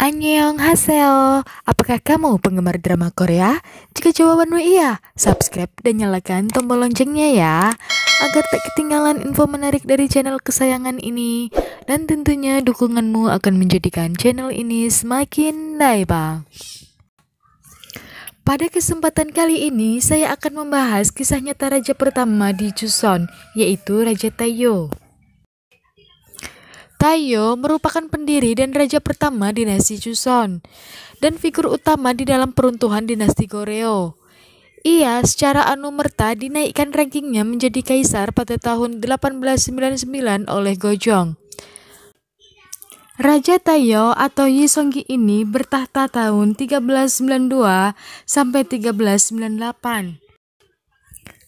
Annyeong Haseo, apakah kamu penggemar drama Korea? Jika jawabanmu iya, subscribe dan nyalakan tombol loncengnya ya, agar tak ketinggalan info menarik dari channel kesayangan ini. Dan tentunya dukunganmu akan menjadikan channel ini semakin daya. Pada kesempatan kali ini, saya akan membahas kisah nyata raja pertama di Joseon, yaitu Raja Taeyo. Tayo merupakan pendiri dan raja pertama dinasti Chuseon dan figur utama di dalam peruntuhan dinasti Goryeo. Ia secara anumerta dinaikkan rankingnya menjadi kaisar pada tahun 1899 oleh Gojong. Raja Tayo atau Yi Songgi ini bertahta tahun 1392 sampai 1398.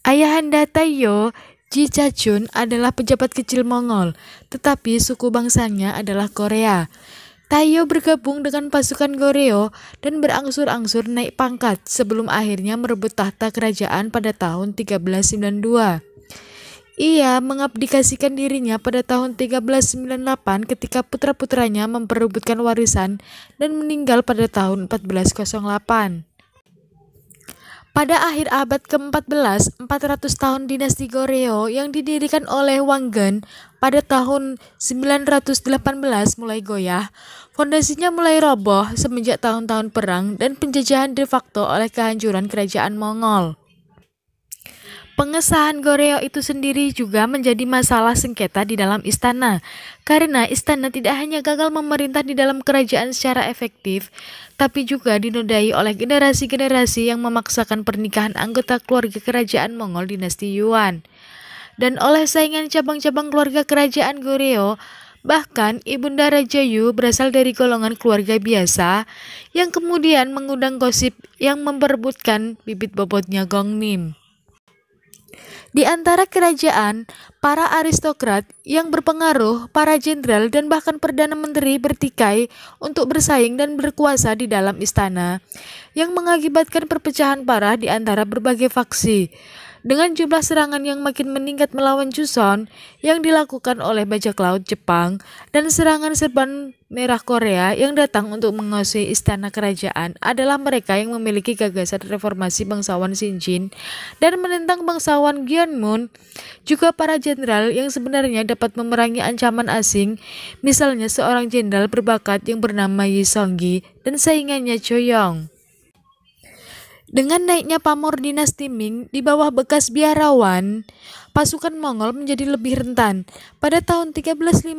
Ayahanda Tayo Ji Chun adalah pejabat kecil Mongol, tetapi suku bangsanya adalah Korea. Tayo bergabung dengan pasukan Goryeo dan berangsur-angsur naik pangkat sebelum akhirnya merebut tahta kerajaan pada tahun 1392. Ia mengabdikasikan dirinya pada tahun 1398 ketika putra-putranya memperebutkan warisan dan meninggal pada tahun 1408. Pada akhir abad ke-14, 400 tahun dinasti Goryeo yang didirikan oleh Wang Gen pada tahun 918 mulai goyah. Fondasinya mulai roboh semenjak tahun-tahun perang dan penjajahan de facto oleh kehancuran kerajaan Mongol. Pengesahan Goryeo itu sendiri juga menjadi masalah sengketa di dalam istana, karena istana tidak hanya gagal memerintah di dalam kerajaan secara efektif, tapi juga dinodai oleh generasi-generasi yang memaksakan pernikahan anggota keluarga kerajaan Mongol dinasti Yuan. Dan oleh saingan cabang-cabang keluarga kerajaan Goryeo, bahkan Ibunda Raja Yu berasal dari golongan keluarga biasa yang kemudian mengundang gosip yang memperebutkan bibit bobotnya Gong Nim. Di antara kerajaan, para aristokrat yang berpengaruh, para jenderal dan bahkan perdana menteri bertikai untuk bersaing dan berkuasa di dalam istana, yang mengakibatkan perpecahan parah di antara berbagai faksi. Dengan jumlah serangan yang makin meningkat melawan Juson yang dilakukan oleh bajak laut Jepang dan serangan serban merah Korea yang datang untuk menguasai istana kerajaan adalah mereka yang memiliki gagasan reformasi bangsawan Shinjin dan menentang bangsawan Gyeongmun. juga para jenderal yang sebenarnya dapat memerangi ancaman asing, misalnya seorang jenderal berbakat yang bernama Yi Songgi dan saingannya Choyong. Dengan naiknya pamor dinasti Ming di bawah bekas biarawan, pasukan Mongol menjadi lebih rentan. Pada tahun 1350,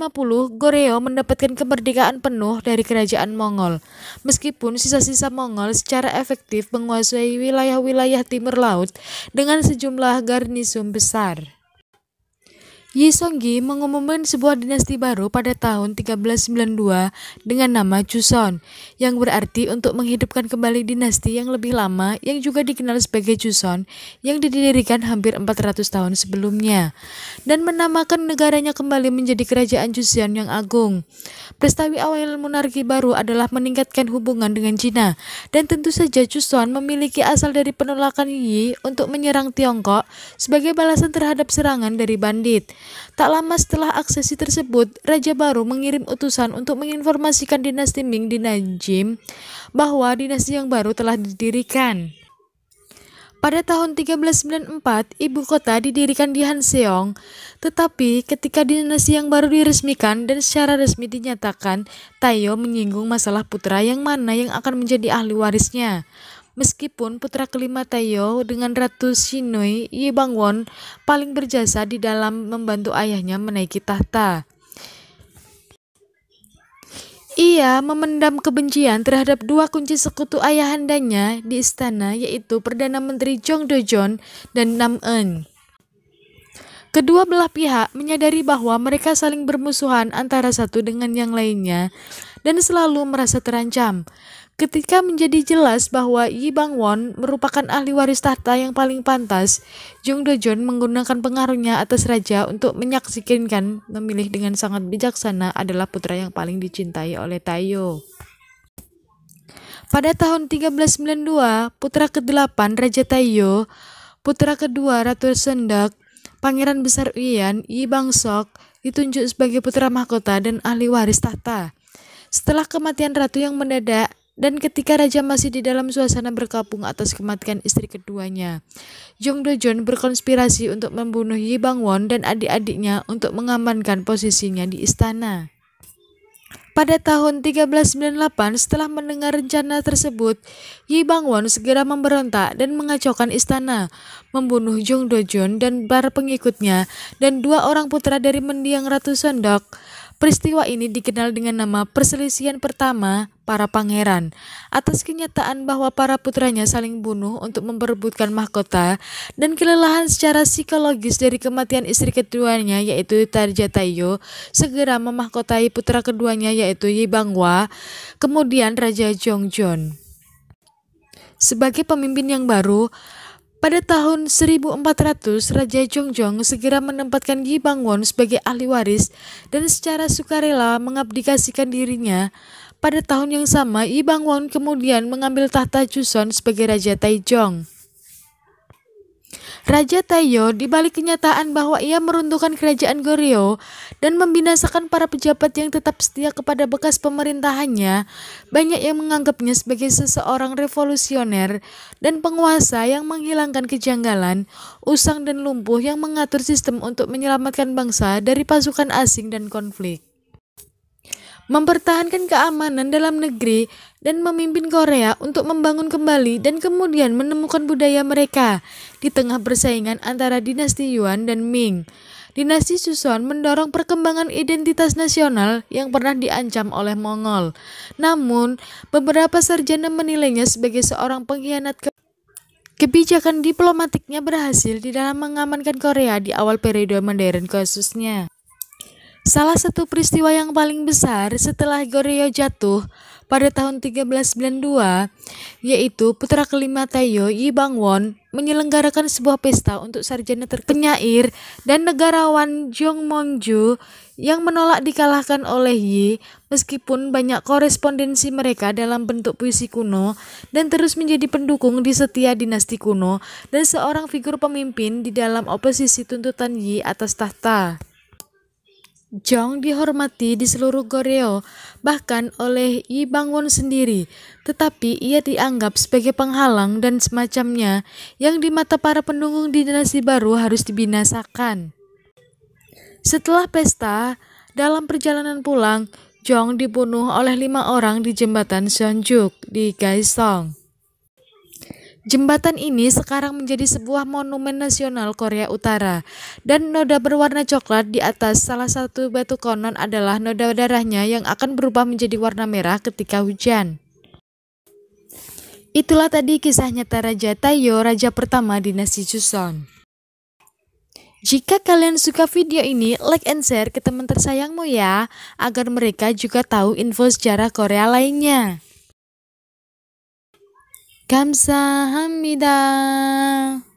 Goryeo mendapatkan kemerdekaan penuh dari kerajaan Mongol. Meskipun sisa-sisa Mongol secara efektif menguasai wilayah-wilayah timur laut dengan sejumlah garnisum besar. Yi Songgi mengumumkan sebuah dinasti baru pada tahun 1392 dengan nama Joseon, yang berarti untuk menghidupkan kembali dinasti yang lebih lama yang juga dikenal sebagai Joseon yang didirikan hampir 400 tahun sebelumnya, dan menamakan negaranya kembali menjadi kerajaan Joseon yang agung. Prestasi awal monarki baru adalah meningkatkan hubungan dengan Cina, dan tentu saja Joseon memiliki asal dari penolakan Yi untuk menyerang Tiongkok sebagai balasan terhadap serangan dari bandit. Tak lama setelah aksesi tersebut, Raja baru mengirim utusan untuk menginformasikan dinasti Ming di Najim bahwa dinasti yang baru telah didirikan. Pada tahun 1394, ibu kota didirikan di Hanseong, tetapi ketika dinasti yang baru diresmikan dan secara resmi dinyatakan, Tayo menyinggung masalah putra yang mana yang akan menjadi ahli warisnya. Meskipun putra kelima Tayo dengan Ratu Shinui Yi Bangwon paling berjasa di dalam membantu ayahnya menaiki tahta. Ia memendam kebencian terhadap dua kunci sekutu ayahandanya di istana yaitu Perdana Menteri Jong Dojon dan Nam Eun. Kedua belah pihak menyadari bahwa mereka saling bermusuhan antara satu dengan yang lainnya dan selalu merasa terancam. Ketika menjadi jelas bahwa Yi Bang Won merupakan ahli waris tahta yang paling pantas, Jung Joon menggunakan pengaruhnya atas raja untuk menyaksikan memilih dengan sangat bijaksana adalah putra yang paling dicintai oleh Tayo. Pada tahun 1392, putra ke-8 Raja Tayo, putra kedua Ratu Sendak, Pangeran Besar Uyan, Yi Bang Sok, ditunjuk sebagai putra mahkota dan ahli waris tahta. Setelah kematian ratu yang mendadak, dan ketika raja masih di dalam suasana berkabung atas kematian istri keduanya. Jong Dojon berkonspirasi untuk membunuh Yi Bang-won dan adik-adiknya untuk mengamankan posisinya di istana. Pada tahun 1398 setelah mendengar rencana tersebut, Yi Bang-won segera memberontak dan mengacaukan istana, membunuh Jong Dojon dan para pengikutnya dan dua orang putra dari mendiang Ratu Sendok. Peristiwa ini dikenal dengan nama perselisihan pertama para pangeran atas kenyataan bahwa para putranya saling bunuh untuk memperebutkan mahkota dan kelelahan secara psikologis dari kematian istri keduanya yaitu Tarja Tayo segera memahkotai putra keduanya yaitu Yi Bangwa kemudian Raja Jongjon. Sebagai pemimpin yang baru, pada tahun 1400, Raja Jongjong segera menempatkan Yi Bangwon sebagai ahli waris dan secara sukarela mengabdikasikan dirinya. Pada tahun yang sama, Yi Bangwon kemudian mengambil tahta Joseon sebagai Raja Taejong. Raja Tayo dibalik kenyataan bahwa ia meruntuhkan kerajaan Goryeo dan membinasakan para pejabat yang tetap setia kepada bekas pemerintahannya, banyak yang menganggapnya sebagai seseorang revolusioner dan penguasa yang menghilangkan kejanggalan, usang dan lumpuh yang mengatur sistem untuk menyelamatkan bangsa dari pasukan asing dan konflik mempertahankan keamanan dalam negeri dan memimpin Korea untuk membangun kembali dan kemudian menemukan budaya mereka di tengah persaingan antara dinasti Yuan dan Ming. Dinasti Suson mendorong perkembangan identitas nasional yang pernah diancam oleh Mongol. Namun, beberapa sarjana menilainya sebagai seorang pengkhianat ke Kebijakan diplomatiknya berhasil di dalam mengamankan Korea di awal periode modern khususnya. Salah satu peristiwa yang paling besar setelah Goryeo jatuh pada tahun 1392, yaitu putra kelima Taeyo Yi Bangwon menyelenggarakan sebuah pesta untuk sarjana terkenyair dan negarawan Jong Monju yang menolak dikalahkan oleh Yi meskipun banyak korespondensi mereka dalam bentuk puisi kuno dan terus menjadi pendukung di setia dinasti kuno dan seorang figur pemimpin di dalam oposisi tuntutan Yi atas tahta. Jong dihormati di seluruh Goryeo, bahkan oleh Yi Bangwon sendiri, tetapi ia dianggap sebagai penghalang dan semacamnya yang di mata para pendukung dinasti baru harus dibinasakan. Setelah pesta, dalam perjalanan pulang, Jong dibunuh oleh lima orang di jembatan Seonjuk di Gaesong. Jembatan ini sekarang menjadi sebuah monumen nasional Korea Utara dan noda berwarna coklat di atas salah satu batu konon adalah noda darahnya yang akan berubah menjadi warna merah ketika hujan. Itulah tadi kisah nyata Raja Tayo, raja pertama dinasti Joseon. Jika kalian suka video ini, like and share ke teman tersayangmu ya, agar mereka juga tahu info sejarah Korea lainnya. 감사합니다.